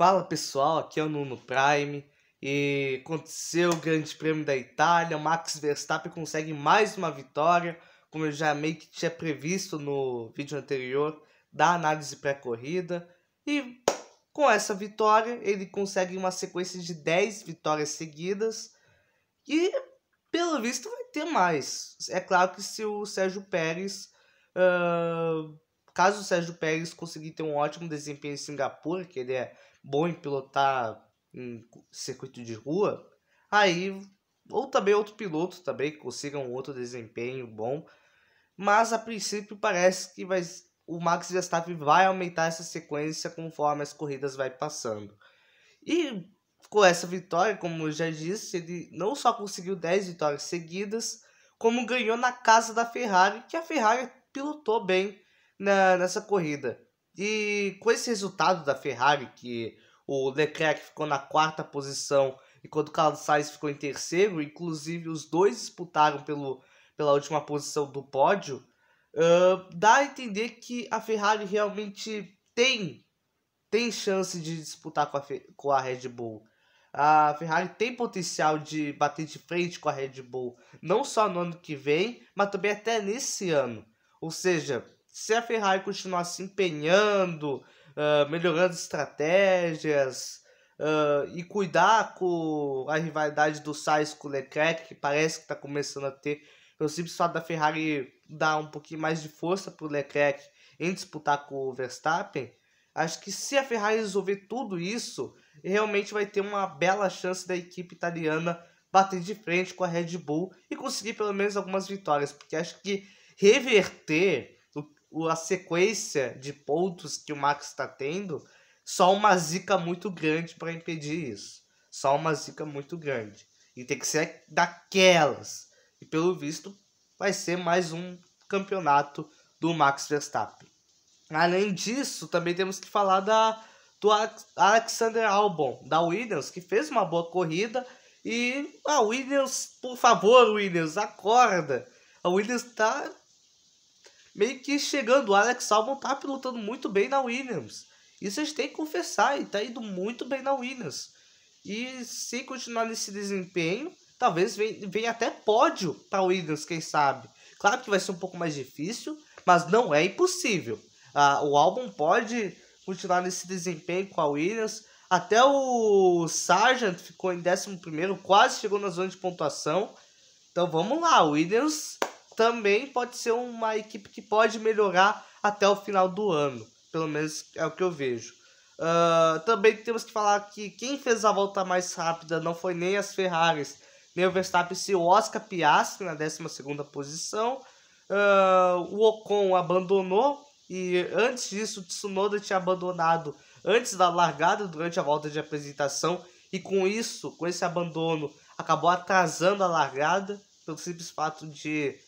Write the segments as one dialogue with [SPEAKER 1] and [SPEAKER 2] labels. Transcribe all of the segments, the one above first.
[SPEAKER 1] Fala pessoal, aqui é o Nuno Prime e aconteceu o Grande Prêmio da Itália. Max Verstappen consegue mais uma vitória, como eu já meio que tinha previsto no vídeo anterior da análise pré-corrida. E com essa vitória, ele consegue uma sequência de 10 vitórias seguidas e pelo visto vai ter mais. É claro que se o Sérgio Pérez. Uh, caso o Sérgio Pérez conseguir ter um ótimo desempenho em Singapura, que ele é bom em pilotar em circuito de rua, aí ou também outro piloto também que consiga um outro desempenho bom. Mas a princípio parece que vai, o Max Verstappen vai aumentar essa sequência conforme as corridas vai passando. E com essa vitória, como eu já disse, ele não só conseguiu 10 vitórias seguidas, como ganhou na casa da Ferrari, que a Ferrari pilotou bem na, nessa corrida. E com esse resultado da Ferrari, que o Leclerc ficou na quarta posição enquanto o Carlos Sainz ficou em terceiro, inclusive os dois disputaram pelo, pela última posição do pódio, uh, dá a entender que a Ferrari realmente tem, tem chance de disputar com a, com a Red Bull. A Ferrari tem potencial de bater de frente com a Red Bull, não só no ano que vem, mas também até nesse ano. Ou seja, se a Ferrari continuar se empenhando, uh, melhorando estratégias uh, e cuidar com a rivalidade do Sainz com o Leclerc, que parece que está começando a ter, eu simples fato da Ferrari dar um pouquinho mais de força para o Leclerc em disputar com o Verstappen, acho que se a Ferrari resolver tudo isso, realmente vai ter uma bela chance da equipe italiana bater de frente com a Red Bull e conseguir pelo menos algumas vitórias, porque acho que reverter a sequência de pontos que o Max está tendo, só uma zica muito grande para impedir isso. Só uma zica muito grande. E tem que ser daquelas. E pelo visto, vai ser mais um campeonato do Max Verstappen. Além disso, também temos que falar da, do Alexander Albon, da Williams, que fez uma boa corrida. E a ah, Williams, por favor, Williams, acorda. A Williams está meio que chegando. O Alex Albon tá pilotando muito bem na Williams. Isso a gente tem que confessar, ele tá indo muito bem na Williams. E se continuar nesse desempenho, talvez venha até pódio para Williams, quem sabe. Claro que vai ser um pouco mais difícil, mas não é impossível. Ah, o álbum pode continuar nesse desempenho com a Williams. Até o Sargent ficou em 11, quase chegou na zona de pontuação. Então vamos lá, Williams também pode ser uma equipe que pode melhorar até o final do ano. Pelo menos é o que eu vejo. Uh, também temos que falar que quem fez a volta mais rápida não foi nem as Ferraris, nem o Verstappen, se o Oscar Piastri na 12 posição. Uh, o Ocon abandonou e antes disso o Tsunoda tinha abandonado antes da largada durante a volta de apresentação e com isso, com esse abandono, acabou atrasando a largada pelo simples fato de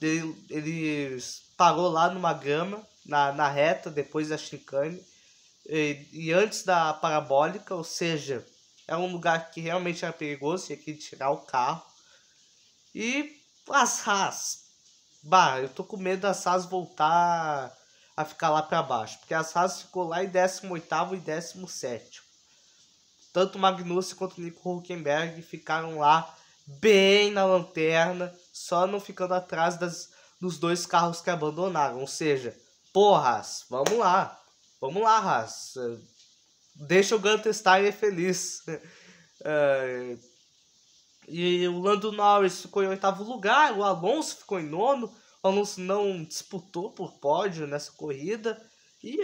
[SPEAKER 1] ele, ele parou lá numa grama, na, na reta, depois da chicane, e, e antes da parabólica, ou seja, é um lugar que realmente era perigoso, tinha que tirar o carro. E as Haas. Bah, eu tô com medo das Haas voltar a ficar lá para baixo. Porque as Haas ficou lá em 18 e 17. Tanto Magnussen quanto Nico Huckenberg ficaram lá bem na lanterna só não ficando atrás das, dos dois carros que abandonaram. Ou seja, porras, vamos lá. Vamos lá, Haas. Deixa o Gunterstein feliz. é... E o Lando Norris ficou em oitavo lugar, o Alonso ficou em nono. O Alonso não disputou por pódio nessa corrida. E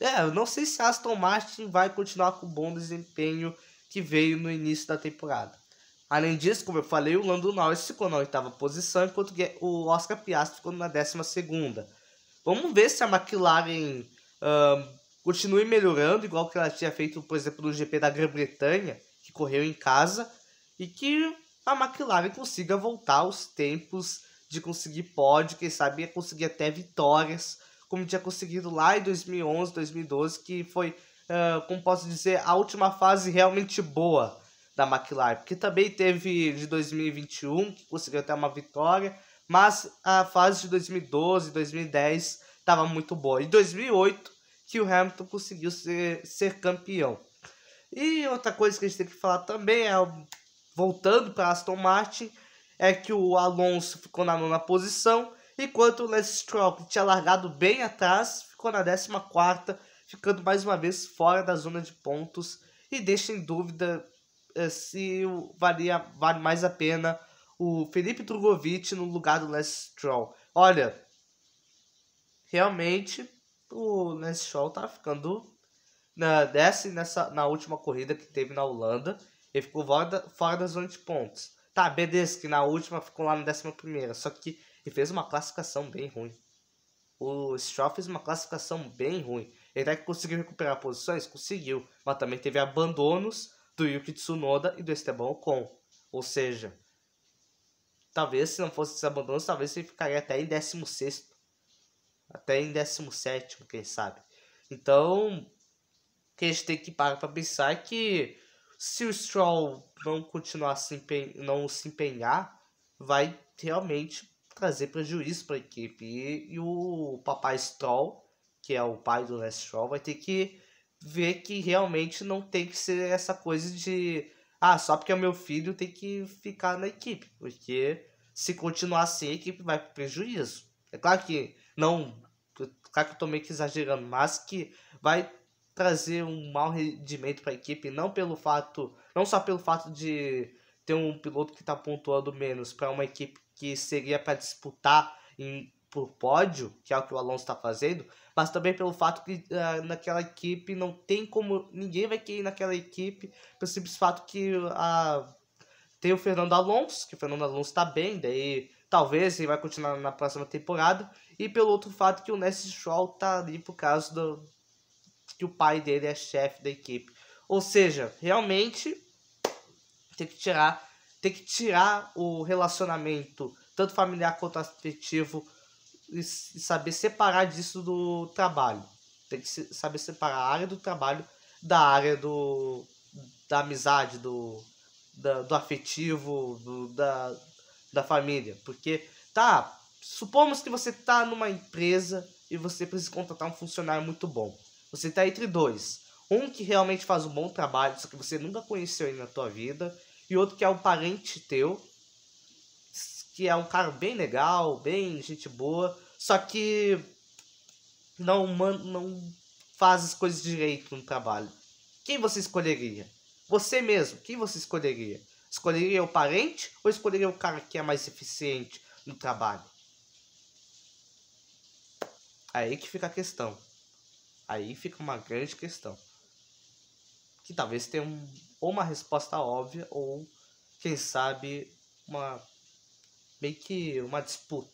[SPEAKER 1] é, eu não sei se Aston Martin vai continuar com o bom desempenho que veio no início da temporada. Além disso, como eu falei, o Lando Norris ficou na oitava posição, enquanto o Oscar Piastri ficou na décima segunda. Vamos ver se a McLaren uh, continue melhorando, igual que ela tinha feito, por exemplo, no GP da Grã-Bretanha, que correu em casa, e que a McLaren consiga voltar aos tempos de conseguir pódio, quem sabe conseguir até vitórias, como tinha conseguido lá em 2011, 2012, que foi, uh, como posso dizer, a última fase realmente boa da McLaren, que também teve de 2021, que conseguiu até uma vitória, mas a fase de 2012, 2010 estava muito boa. E 2008 que o Hamilton conseguiu ser, ser campeão. E outra coisa que a gente tem que falar também é, voltando para Aston Martin, é que o Alonso ficou na nona posição, enquanto o Lance Stroll, que tinha largado bem atrás, ficou na décima quarta, ficando mais uma vez fora da zona de pontos e deixa em dúvida eh, se valia, vale mais a pena o Felipe Drogovic no lugar do Lance Stroll. Olha, realmente o Lance Stroll tá ficando na, desce nessa, na última corrida que teve na Holanda. Ele ficou fora fora da zona de pontos. Tá, beleza, que na última ficou lá na décima primeira. Só que ele fez uma classificação bem ruim. O Stroll fez uma classificação bem ruim. Ele até que conseguiu recuperar posições? Conseguiu. Mas também teve abandonos do Yuki Tsunoda e do Esteban Ocon. Ou seja, talvez se não fosse esse abandono, talvez ele ficaria até em 16 até em 17 quem sabe. Então, que a gente tem que parar para pensar é que se o Stroll não continuar se não se empenhar, vai realmente trazer prejuízo para a equipe. E, e, o papai Stroll, que é o pai do Lance Stroll, vai ter que ver que realmente não tem que ser essa coisa de ah, só porque é meu filho tem que ficar na equipe, porque se continuar assim a equipe vai para prejuízo. É claro que não, claro que eu tô meio que exagerando, mas que vai trazer um mau rendimento para a equipe, não pelo fato, não só pelo fato de ter um piloto que está pontuando menos para uma equipe que seria para disputar em por pódio, que é o que o Alonso está fazendo, mas também pelo fato que uh, naquela equipe não tem como. ninguém vai querer ir naquela equipe, pelo simples fato que uh, tem o Fernando Alonso, que o Fernando Alonso está bem, daí talvez ele vai continuar na próxima temporada, e pelo outro fato que o Ness Stroll está ali por causa do. que o pai dele é chefe da equipe. Ou seja, realmente tem que tirar, tem que tirar o relacionamento tanto familiar quanto afetivo e saber separar disso do trabalho. Tem que saber separar a área do trabalho da área do, da amizade, do, da, do afetivo, do, da, da família. Porque, tá, supomos que você tá numa empresa e você precisa contratar um funcionário muito bom. Você tá entre dois. Um que realmente faz um bom trabalho, só que você nunca conheceu ele na tua vida. E outro que é um parente teu, que é um cara bem legal, bem gente boa, só que não, man, não faz as coisas direito no trabalho. Quem você escolheria? Você mesmo, quem você escolheria? Escolheria o parente ou escolheria o cara que é mais eficiente no trabalho? Aí que fica a questão. Aí fica uma grande questão. Que talvez tenha um, ou uma resposta óbvia ou, quem sabe, uma meio que uma disputa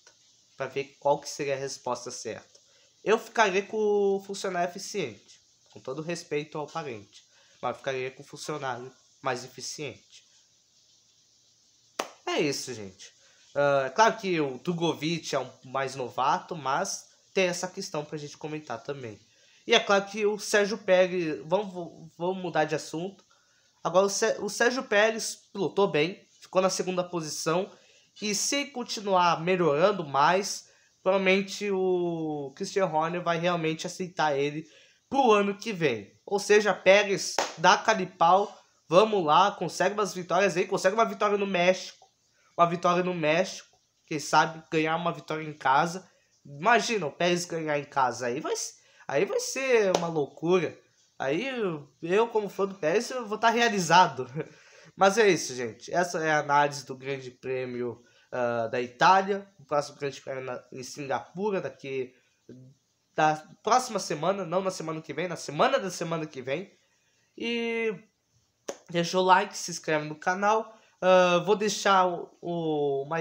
[SPEAKER 1] para ver qual que seria a resposta certa. Eu ficaria com o funcionário eficiente, com todo respeito ao parente, mas ficaria com o funcionário mais eficiente. É isso, gente. Uh, é claro que o Dugovic é um mais novato, mas tem essa questão para a gente comentar também. E é claro que o Sérgio Pérez. Vamos, vamos mudar de assunto. Agora, o Sérgio Pérez pilotou bem, ficou na segunda posição que se continuar melhorando mais, provavelmente o Christian Horner vai realmente aceitar ele pro ano que vem. Ou seja, Pérez, dá calipau, vamos lá, consegue umas vitórias aí, consegue uma vitória no México, uma vitória no México, quem sabe ganhar uma vitória em casa. Imagina o Pérez ganhar em casa aí, vai, aí vai ser uma loucura. Aí eu, como fã do Pérez, eu vou estar tá realizado. Mas é isso, gente. Essa é a análise do Grande Prêmio uh, da Itália, o próximo grande prêmio na, em Singapura, daqui da próxima semana, não na semana que vem, na semana da semana que vem. E deixa o like, se inscreve no canal. Uh, vou deixar o, o uma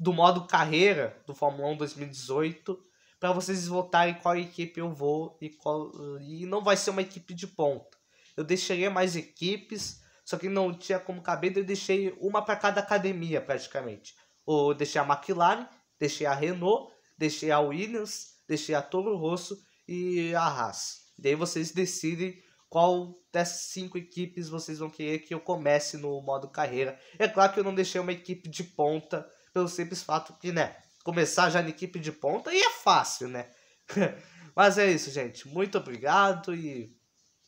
[SPEAKER 1] do modo carreira do Fórmula 1 2018 para vocês votarem qual equipe eu vou e qual e não vai ser uma equipe de ponto, Eu deixaria mais equipes, só que não tinha como caber, eu deixei uma para cada academia praticamente. Ou deixei a McLaren, deixei a Renault, deixei a Williams, deixei a Toro Rosso e a Haas. Daí vocês decidem qual dessas cinco equipes vocês vão querer que eu comece no modo carreira. É claro que eu não deixei uma equipe de ponta, pelo simples fato que, né, começar já na equipe de ponta e é fácil, né? Mas é isso, gente. Muito obrigado e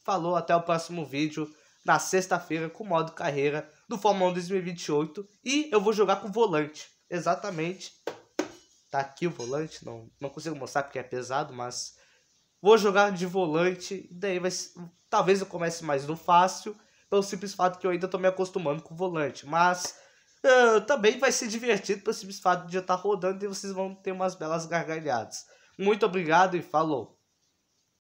[SPEAKER 1] falou, até o próximo vídeo na sexta-feira com o modo carreira do Fórmula 1 2028 e eu vou jogar com volante. Exatamente. Tá aqui o volante, não, não consigo mostrar porque é pesado, mas vou jogar de volante, daí vai talvez eu comece mais no fácil, pelo simples fato que eu ainda tô me acostumando com o volante, mas uh, também vai ser divertido pelo simples fato de eu estar tá rodando e vocês vão ter umas belas gargalhadas. Muito obrigado e falou.